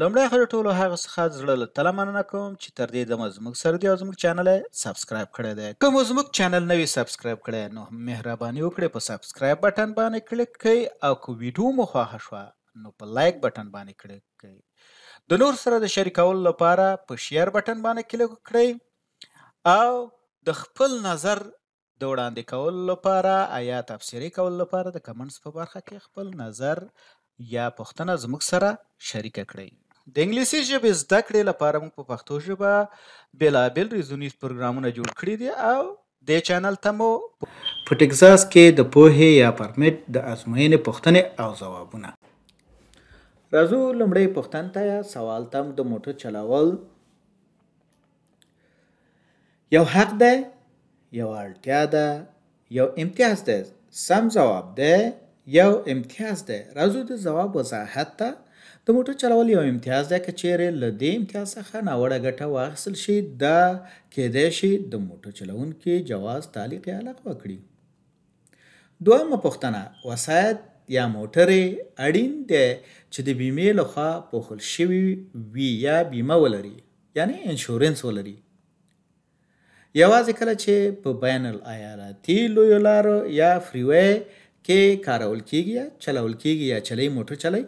لومړی خو ټولو هغه څخه زړه له تله مننه کوم چې تر دې دمه زموږ سره دی او زموږ چینل سبسکرایب کړی دی که مو زموږ چینل نوی سبسکرایب کړی نو مهرباني وکړئ په سبسکرایب بټن باندې کلیک کړئ او که ویډیو مو خوښه شوه نو په لایک بټن باندې کلیک کړئ د نور سره د شریکولو لپاره په شیر بټن باندې کلیک کړئ او د خپل نظر د وړاندې کولو لپاره یا تبصرې کولو لپاره د کمنټس په برخه کې خپل نظر یا پوښتنه زموږ سره شریکه کړئ د انګلیسي ژبې زده کړې لپاره موږ په پښتو ژبه بیلابیل ریزونیز پروګرامونه جوړ کړي دي او د چینل ته مو په ټکزاس کې د پوهې یا پرمټ د ازموینې پوښتنې او ځوابونه راځو لومړی پوښتنې ته سوال تم د موټر چلاول یو حق دی یو اړتیا ده یو امتیاز دی سم ځواب دی یو امتیاز دی راځو د ځواب وضاحت ته د موټر چلول یو امتیاز دی که چیرې له دې امتیاز څخه ناوړه ګټه واخیستل شي دا کیدای شي د موټر چلوونکي جواز تعلیق علق وکړي دویمه پوښتنه وسایط یا موټر اړین دی چې د بیمې لخوا پوښل شوی وي یا بیمه ولري یعنی انشورنس ولري یوازې کله چې په بین الایالاتي لویو لارو یا فریوی کې کارول کیږي یا چلول کیږي یا چلی موټر چلی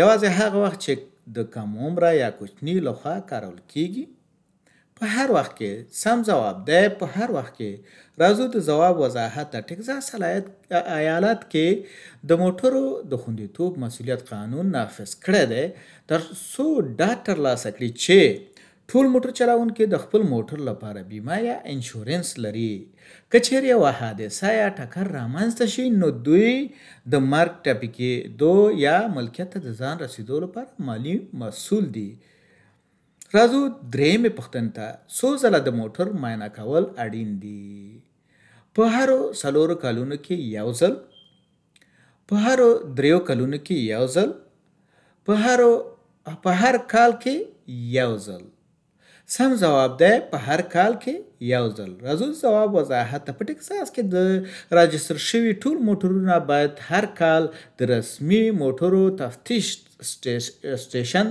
یوازې هغه وخت چې د کم عمره یا کوچني لخوا کارول کیږي په هر وخت کې سم ځواب دی په هر وخت کې راځو د ځواب وضاحت د ټکزاس ایالت کې د موټرو د خوندیتوب مسولیت قانون نافذ کړی دی تر څو ډاټر لاسه کړي چې ټول موټر چلاونکي د خپل موټر لپاره بیمه یا انشورنس لري کچیر یو حادثه یا ټکر رامنځته شي نو دوی د مرګ ټپي کېدو یا ملکیت ته د ځان رسیدو لپاره مالی مسؤل دي راځو درېمې پوښتنې ته څو ځله د موټر معاینه کول اړین دي په هرو څلورو کلونو کې یو ځل په هرو دریو کلونو کې یو ځل په هرو په هر کال کې یو ځل سم ځواب دی په هر کال کې یو ځل راځو ځواب وضاحت په ټکساس کې د راجستر شوي ټول موټرونه باید هر کال د رسمي موټرو تفتیش سټیشن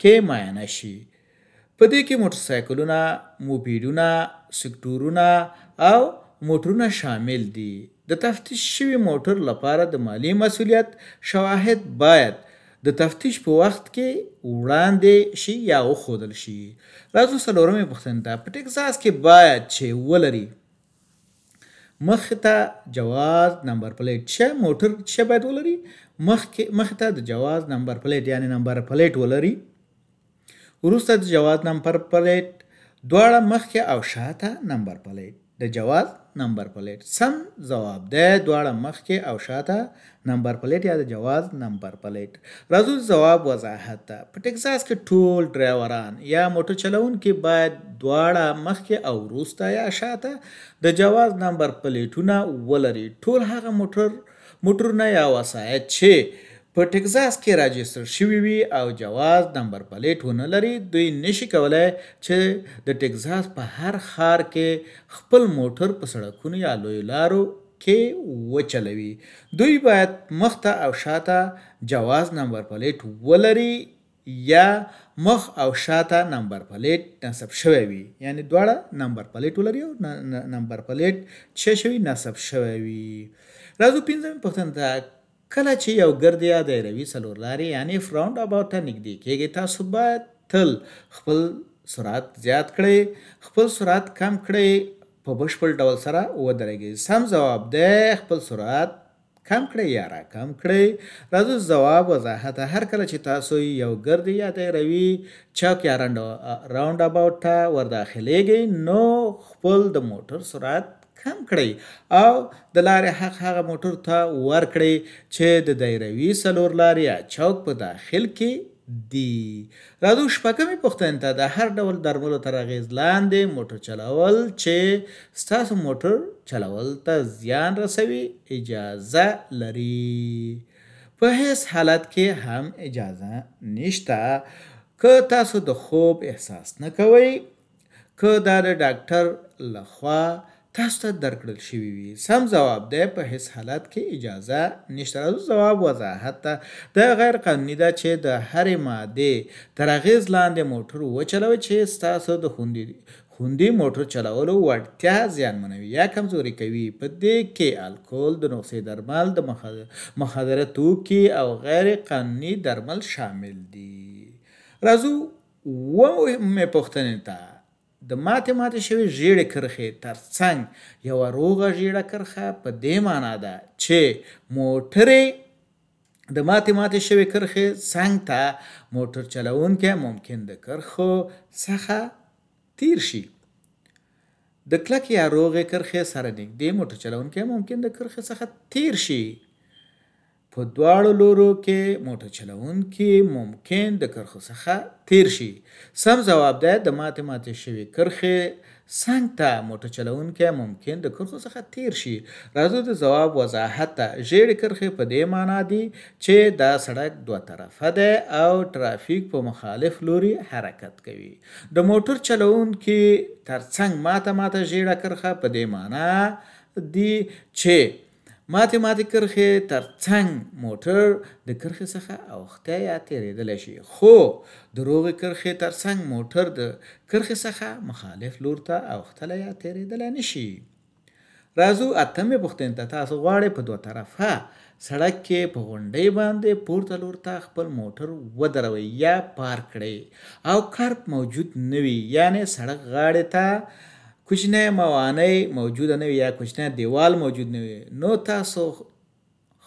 کې معاینه شي په دې کې موټرسایکلونه موپیډونه سکټورونه او موټرونه شامل دي د تفتیش شوي موټر لپاره د مالی مسولیت شواهد باید د تفتیش په وخت کې وړاندې شي یا وښودل شي راځو څلورمې پوښتنې ته په ټکزاس کې باید چې ولري مخ ته جواز نمبر پلیټ چې موټر چې باید ولري مخ کې مخ ته د جواز نمبر پلیټ یعنی نمبر پلیټ ولري وروسته د جواز نمبر پلیټ دواړه مخ کې او شاته نمبر پلیټ د جواز نمبر پلیټ سم جواب دی دواړه مخکې او شاته نمبر پلیټ یا د جواز نمبر پلیټ راځو جواب وضاحت ته په ټکساس کې ټول ډرایوران یا موټر چلونکي باید دواړه مخکې او وروسته یا شاته د جواز نمبر پلیټونه ولري ټول هغه موټر موټرونه یا وسایط چې په ټکزاس کې راجستر شوی وي او جواز نمبر پلیټ ونه لري دوی نشي کولای چې د ټکزاس په هر خار کې خپل موټر په سړکونو یا لوی لارو کې وچلوي دوی باید مخته او شاته جواز نمبر پلیټ ولري یا مخ او شاته نمبر پلیټ نصب شوی وي یعنی دواړه نمبر پلیټ ولري او نمبر پلیټ چې شوی نصب شوی وي راځو پنځم پوښتنه کله چې یو ګرد یا دایروي څلورلارې یعنی فراونډ اباوت ته نږدې کېږي تاسو باید تل خپل سرعت زیات کړئ خپل سرعت کم کړئ په بشپړ ډول سره ودرېږئ سم ځواب دی خپل سرعت کم کړئ یا را کم کړئ راځو ځواب وضاحت هر کله چې تاسو یو ګرد یا دایروي چاک یا راونډ اباوت ته ورداخلیږئ نو خپل د موټر سرعت کم کړئ او د لارې حق هغه موټر ته ورکړئ چې د دایروي څلور لارې یا چوک په داخل کې دی راځو شپږمې پوښتنې ته د هر ډول درملو تر اغېز لاندې موټر چلول چې ستاسو موټر چلول ته زیان رسوي اجازه لري په هیڅ حالت کې هم اجازه نشته که تاسو د خوب احساس نه کوئ که دا د ډاکټر لخوا تاسو ته درکړل شوي وي سم ځواب دی په هیڅ حالت کې اجازه نشته د ځواب وضاحت ته د غیر قانوني ده چې د هرې مادې تر اغیز لاندې موټر وچلوي چې ستاسو د خوندې خوندي موټر چلولو وړتیا زیانمنوي یا کمزوري کوي په دې کې الکول د نسخې درمل د مخدره توکي او غیر قانوني درمل شامل دي راځو و مې پوښتنې ته د ماتې ماتې شوې ژیړې کرښې ترڅنګ یوه روغه ژیړه کرښه په دې معنا ده چې موټرې د ماتې ماتې شوې کرښې څنګ ته موټر چلوونکی ممکن د کرښو څخه تیر شي د کلک یا روغې کرښې سره نږدې موټر چلوونکی ممکن د کرښې څخه تیر شي په دواړو لورو کې موټر چلوونکي ممکن د کرښو څخه تیر شي سم ځواب دی د ماتې ماتې شوې کرښې څنګ ته موټر چلوونکی ممکن د کرښو څخه تیر شي راځو د ځواب وضاحت ته ژیړې کرښې په دې معنا دي چې دا سړک دوه طرفه دی او ترافیک په مخالف لوري حرکت کوي د موټر چلوونکي ترڅنګ ماته ماته ژیړه کرښه په دې معنا دي چې ماتماتیک کرښې تر څنګ موټر د کرښې څخه اوخته یا تېرېدلی شي خو د روغې کرښې تر څنګ موټر د کرښې څخه مخالف لور ته اوختلی یا تېرېدلی نشي راځو اتمې پوښتنې ته تاسو غواړئ په دوه طرفه سړک کې په غونډۍ باندې پورته لور ته خپل موټر ودروئ یا پارک کړئ او کرب موجود نه وي یعنې سړک غاړې ته کوچنی موانع موجوده نه وي یا کوچنی دیوال موجود نه وي نو تاسو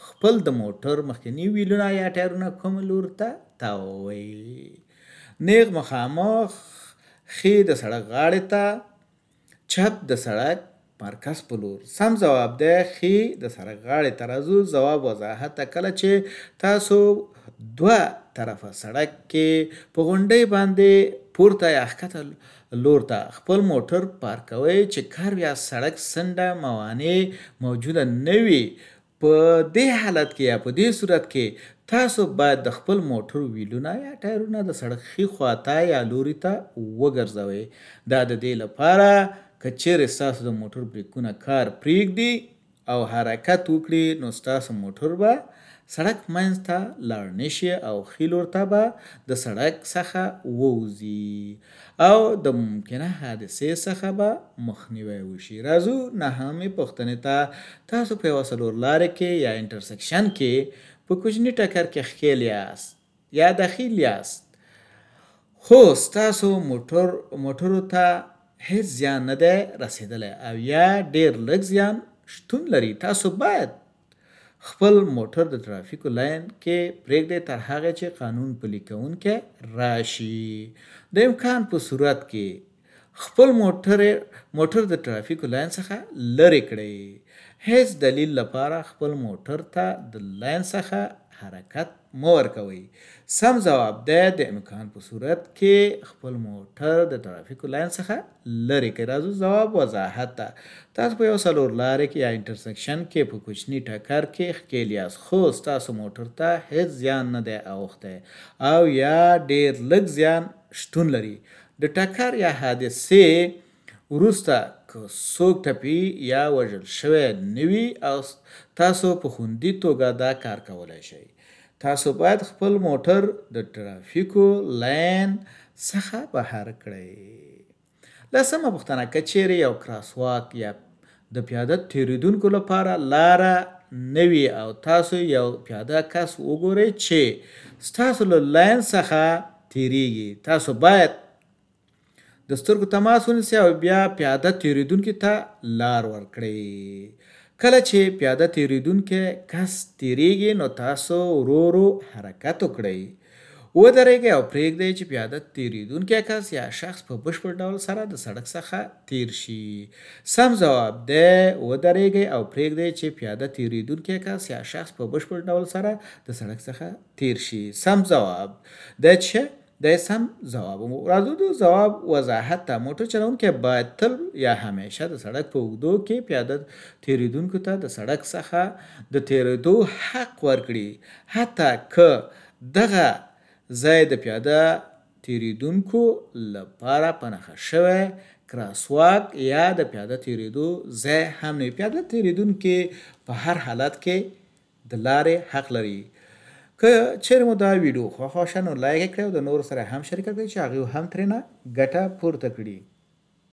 خپل د موټر مخکني ویلونه یا ټایرونه کوم لور ته تاوئ نیغ مخامخ خې د سړک غاړې ته چپ د سړک مرکز په لور سم ځواب دی خې د سړک غاړې ته راځو ځواب وضاحت کله چې تاسو دوه طرفه سړک کې په غونډۍ باندې پورته یا ښکته لور ته خپل موټر پارکوئ چې کار یا سړک څنډه موانع موجوده نه وي په دې حالت کې یا په دې صورت کې تاسو باید د خپل موټر ویلونه یا ټایرونه د سړک ښي خواته یا لوري ته وګرځوئ دا د دې لپاره که چیرې ستاسو د موټر بریکونه کار پرېږدي او حرکت وکړي نو ستاسو موټر به سړک منځ ته لاړ نشي او ښي لور ته به د سړک څخه ووځي او د ممکنه حادثې څخه به مخنیوی وشي راځو نهمې پوښتنې ته تاسو په یوه څلور لارې کې یا انټرسکشن کې په کوچني ټکر کې ښکیل یاست یا دخیل یاست خو ستاسو موټر موټرو ته هیڅ زیان نه دی رسیدلی او یا ډیر لږ زیان شتون لري تاسو باید خپل موټر د ترافیکو لاین کې پرېږدئ تر هغه چې قانون پلي کوونکی راشي د امکان په صورت کې خپل موټر موټر د ترافیکو لاین څخه لرې کړئ هیڅ دلیل لپاره خپل موټر ته د لاین څخه حرکت مه ورکوئ سم ځواب دی د امکان په صورت کې خپل موټر د ترافیکو لاین څخه لرې کړئ راځو ځواب وضاحت ته تاسو په یو څلور لارې کې یا انټرسیکشن کې په کوچني ټکر کې ښکیل یاست خو ستاسو موټر ته هیڅ زیان نه دی اوښتی او یا ډیر لږ زیان شتون لري د ټکر یا حادثې وروسته که څوک ټپي یا وژل شوی نه وي او تاسو په خوندي توګه دا کار کولی شئ تاسو باید خپل موټر د ترافیکو لاین څخه بهر کړئ لسمه پوښتنه که چیرې یو کراسواک یا د پیاده تیریدونکو لپاره لاره نه وي او تاسو یو پیاده کس وګورئ چې ستاسو له لاین څخه تیریږي تاسو باید د سترګو تماس ونیسي او بیا پیاده تیریدونکي ته لار ورکړئ کله چې پیاده تیریدونکي کس تیریږي نو تاسو ورو ورو حرکت وکړئ ودرېږئ او پرېږدئ چې پیاده تیریدونکی کس یا شخص په بشپړ ډول سره د سړک څخه تیر شي سم ځواب دی ودرېږئ او پرېږدئ چې پیاده تیریدونکی کس یا شخص په بشپړ ډول سره د سړک څخه تیر شي سم ځواب دی چې د سم ځواب راځو د ځواب وضاحت ته موټر چلونکی باید تل یا همیشه د سړک په اوږدو کې پیاده تیریدونکو ته د سړک څخه د تیریدو حق ورکړي حتی که دغه ځای د پیاده تیریدونکو لپاره پنهښه شوی کراسواک یا د پیاده تیریدو ځای هم نه پیاده تیریدونکي په هر حالت کې د لارې حق لري که چیرې مو دا ویډیو خوښ شنو لایک کړئ او د نور سره هم شریک کړئ چې هغه هم ترې نه ګټه پورته کړي